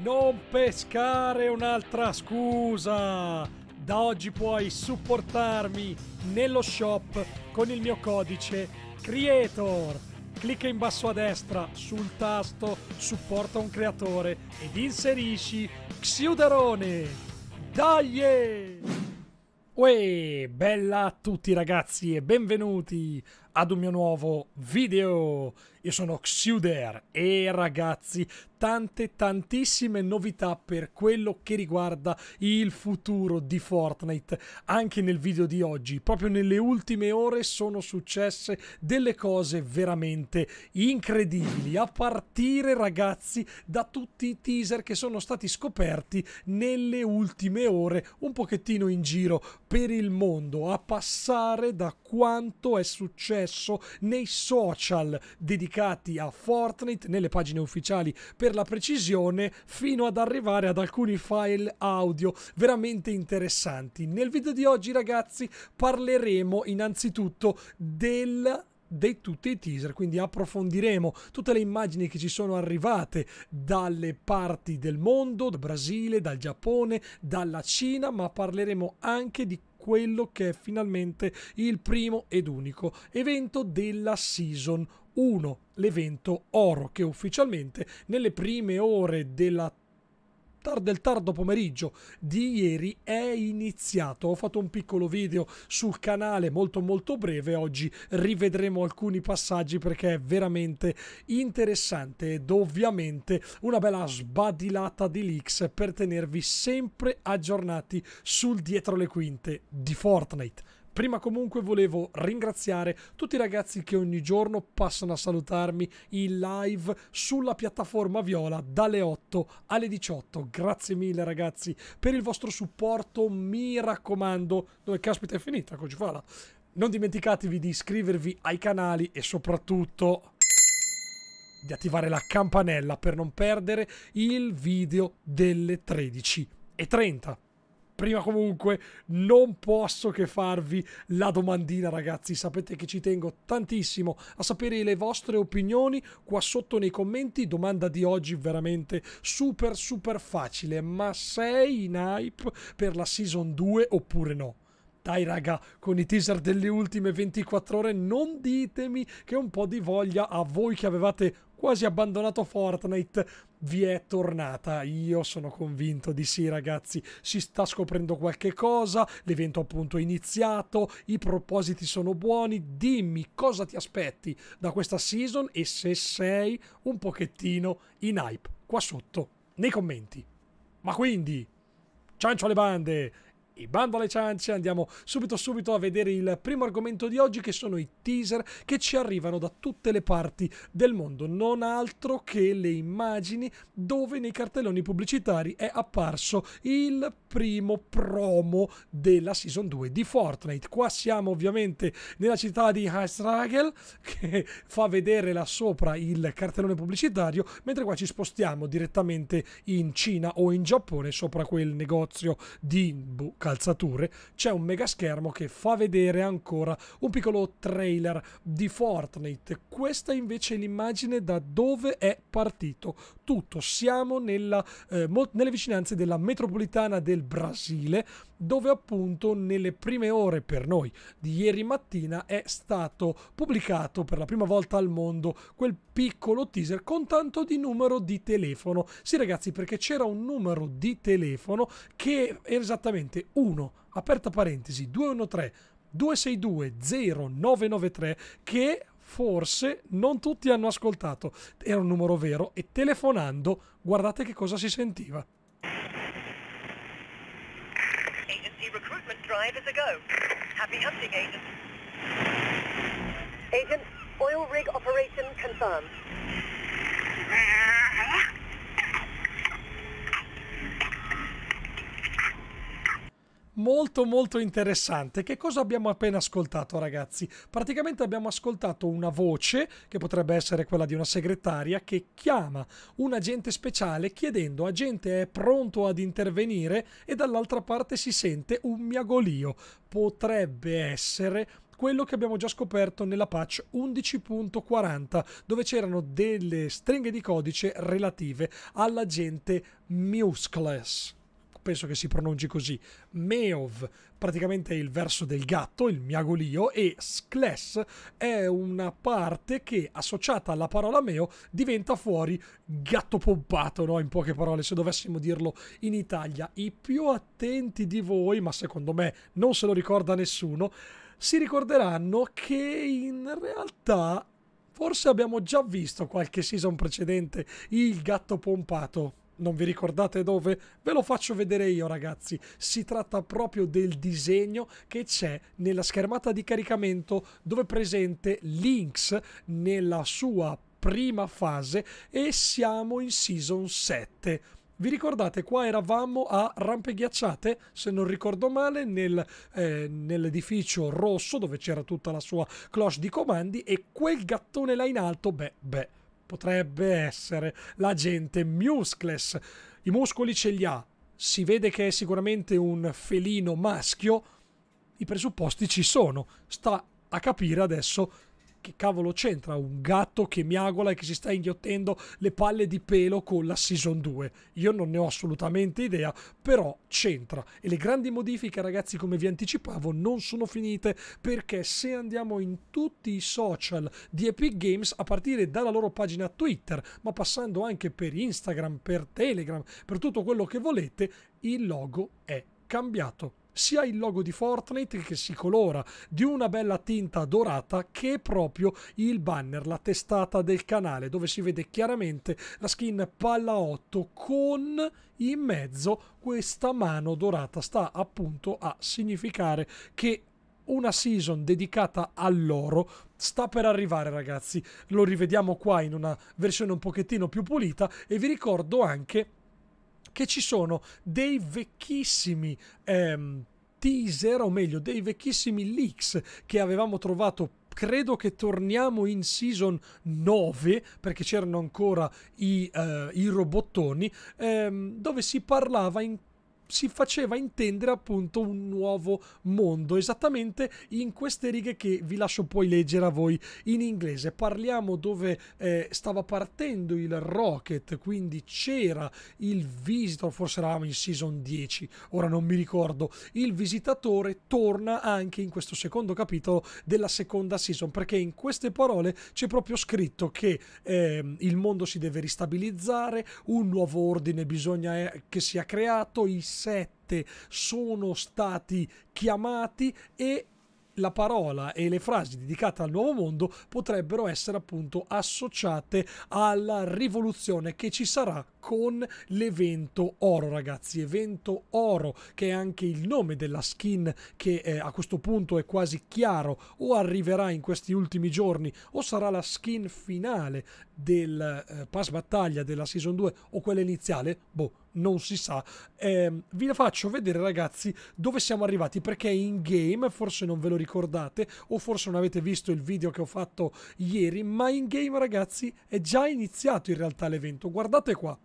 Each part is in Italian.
Non pescare un'altra scusa! Da oggi puoi supportarmi nello shop con il mio codice CREATOR. Clicca in basso a destra sul tasto Supporta un creatore ed inserisci Xiuderone. Daglie! Uè, bella a tutti ragazzi e benvenuti ad un mio nuovo video. Io sono Xuder e ragazzi, tante tantissime novità per quello che riguarda il futuro di Fortnite. Anche nel video di oggi, proprio nelle ultime ore sono successe delle cose veramente incredibili, a partire ragazzi da tutti i teaser che sono stati scoperti nelle ultime ore, un pochettino in giro per il mondo, a passare da quanto è successo stesso, nei social dedicati a Fortnite, nelle pagine ufficiali per la precisione, fino ad arrivare ad alcuni file audio veramente interessanti. Nel video di oggi ragazzi parleremo innanzitutto del di tutti i teaser, quindi approfondiremo tutte le immagini che ci sono arrivate dalle parti del mondo, dal Brasile, dal Giappone, dalla Cina, ma parleremo anche di quello che è finalmente il primo ed unico evento della Season 1, l'evento oro che ufficialmente nelle prime ore della tar del tardo pomeriggio di ieri è iniziato. Ho fatto un piccolo video sul canale molto molto breve. Oggi rivedremo alcuni passaggi perché è veramente interessante ed ovviamente una bella sbadilata di leaks per tenervi sempre aggiornati sul dietro le quinte di Fortnite. Prima comunque volevo ringraziare tutti i ragazzi che ogni giorno passano a salutarmi in live sulla piattaforma Viola dalle 8 alle 18. Grazie mille ragazzi per il vostro supporto, mi raccomando. Dove caspita è finita, Cogifala? Non dimenticatevi di iscrivervi ai canali e soprattutto di attivare la campanella per non perdere il video delle 13.30 prima comunque non posso che farvi la domandina ragazzi, sapete che ci tengo tantissimo a sapere le vostre opinioni qua sotto nei commenti, domanda di oggi veramente super super facile, ma sei in hype per la season 2 oppure no? Dai raga, con i teaser delle ultime 24 ore non ditemi che un po' di voglia a voi che avevate quasi abbandonato Fortnite vi è tornata. Io sono convinto di sì, ragazzi. Si sta scoprendo qualche cosa. L'evento appunto è iniziato. I propositi sono buoni. Dimmi cosa ti aspetti da questa season e se sei un pochettino in hype qua sotto nei commenti. Ma quindi, ciancio alle bande! e bando alle ciance, andiamo subito subito a vedere il primo argomento di oggi che sono i teaser che ci arrivano da tutte le parti del mondo, non altro che le immagini dove nei cartelloni pubblicitari è apparso il primo promo della Season 2 di Fortnite. Qua siamo ovviamente nella città di Heistragel che fa vedere là sopra il cartellone pubblicitario, mentre qua ci spostiamo direttamente in Cina o in Giappone sopra quel negozio di buca calzature c'è un megaschermo che fa vedere ancora un piccolo trailer di Fortnite. Questa invece è l'immagine da dove è partito tutto. Siamo nella, eh, nelle vicinanze della metropolitana del Brasile dove appunto nelle prime ore per noi di ieri mattina è stato pubblicato per la prima volta al mondo quel piccolo teaser con tanto di numero di telefono. Sì ragazzi, perché c'era un numero di telefono che era esattamente 1, aperta parentesi, 213 262 0993 che forse non tutti hanno ascoltato. Era un numero vero e telefonando guardate che cosa si sentiva. Agency recruitment drive is a go. Happy hunting agent. Agent Oil rig operation confirmed. Molto molto interessante. Che cosa abbiamo appena ascoltato, ragazzi? Praticamente abbiamo ascoltato una voce, che potrebbe essere quella di una segretaria, che chiama un agente speciale chiedendo agente è pronto ad intervenire e dall'altra parte si sente un miagolio. Potrebbe essere quello che abbiamo già scoperto nella patch 11.40 dove c'erano delle stringhe di codice relative all'agente Muscless penso che si pronunci così, Meov praticamente è il verso del gatto, il miagolio, e Skles è una parte che associata alla parola meo diventa fuori gatto pompato, no? in poche parole, se dovessimo dirlo in Italia. I più attenti di voi, ma secondo me non se lo ricorda nessuno, si ricorderanno che in realtà forse abbiamo già visto qualche season precedente il gatto pompato. Non vi ricordate dove? Ve lo faccio vedere io ragazzi. Si tratta proprio del disegno che c'è nella schermata di caricamento dove è presente Lynx nella sua prima fase e siamo in season 7 vi ricordate, qua eravamo a Rampe Ghiacciate, se non ricordo male, nel, eh, nell'edificio rosso dove c'era tutta la sua cloche di comandi e quel gattone là in alto, beh, beh, potrebbe essere la gente muscless. I muscoli ce li ha, si vede che è sicuramente un felino maschio, i presupposti ci sono, sta a capire adesso che cavolo c'entra un gatto che miagola e che si sta inghiottendo le palle di pelo con la Season 2? Io non ne ho assolutamente idea, però c'entra. E le grandi modifiche, ragazzi, come vi anticipavo, non sono finite perché se andiamo in tutti i social di Epic Games, a partire dalla loro pagina Twitter, ma passando anche per Instagram, per Telegram, per tutto quello che volete, il logo è cambiato sia il logo di Fortnite che si colora di una bella tinta dorata che proprio il banner, la testata del canale dove si vede chiaramente la skin palla 8 con in mezzo questa mano dorata sta appunto a significare che una season dedicata all'oro sta per arrivare ragazzi lo rivediamo qua in una versione un pochettino più pulita e vi ricordo anche che ci sono dei vecchissimi... Ehm, teaser o meglio dei vecchissimi leaks che avevamo trovato credo che torniamo in season 9 perché c'erano ancora i, uh, i robottoni ehm, dove si parlava in si faceva intendere appunto un nuovo mondo, esattamente in queste righe che vi lascio poi leggere a voi in inglese. Parliamo dove eh, stava partendo il Rocket, quindi c'era il Visitor, forse eravamo in Season 10, ora non mi ricordo, il Visitatore torna anche in questo secondo capitolo della seconda Season, perché in queste parole c'è proprio scritto che eh, il mondo si deve ristabilizzare, un nuovo ordine bisogna eh, che sia creato, i 17 sono stati chiamati e la parola e le frasi dedicate al nuovo mondo potrebbero essere appunto associate alla rivoluzione che ci sarà con l'evento oro ragazzi evento oro che è anche il nome della skin che eh, a questo punto è quasi chiaro o arriverà in questi ultimi giorni o sarà la skin finale del eh, pass battaglia della season 2 o quella iniziale boh non si sa. Eh, vi faccio vedere, ragazzi, dove siamo arrivati perché in game, forse non ve lo ricordate, o forse non avete visto il video che ho fatto ieri, ma in game, ragazzi, è già iniziato in realtà l'evento. Guardate qua.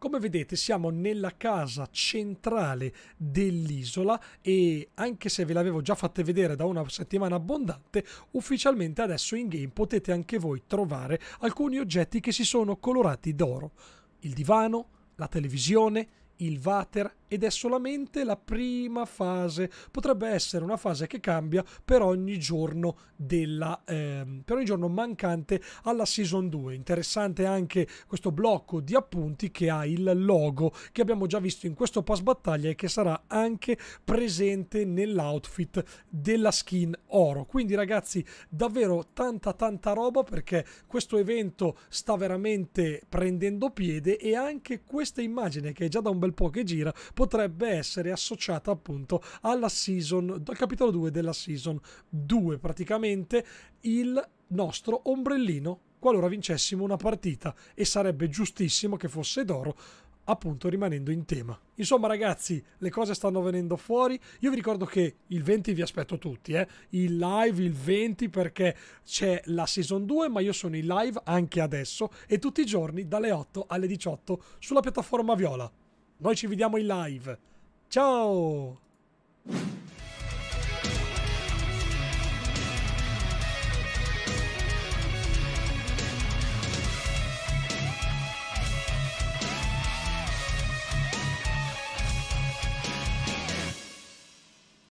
Come vedete siamo nella casa centrale dell'isola e anche se ve l'avevo già fatta vedere da una settimana abbondante, ufficialmente adesso in game potete anche voi trovare alcuni oggetti che si sono colorati d'oro il divano, la televisione, il water, ed è solamente la prima fase. Potrebbe essere una fase che cambia per ogni giorno, della, ehm, per ogni giorno mancante alla Season 2. Interessante anche questo blocco di appunti che ha il logo che abbiamo già visto in questo pass battaglia e che sarà anche presente nell'outfit della skin oro. Quindi ragazzi, davvero tanta tanta roba perché questo evento sta veramente prendendo piede e anche questa immagine che è già da un bel po' che gira potrebbe essere associata appunto alla season, al capitolo 2 della season 2, praticamente il nostro ombrellino qualora vincessimo una partita e sarebbe giustissimo che fosse d'oro appunto rimanendo in tema. Insomma ragazzi, le cose stanno venendo fuori. Io vi ricordo che il 20 vi aspetto tutti, eh? il live il 20 perché c'è la season 2, ma io sono in live anche adesso e tutti i giorni dalle 8 alle 18 sulla piattaforma Viola. Noi ci vediamo in live. Ciao!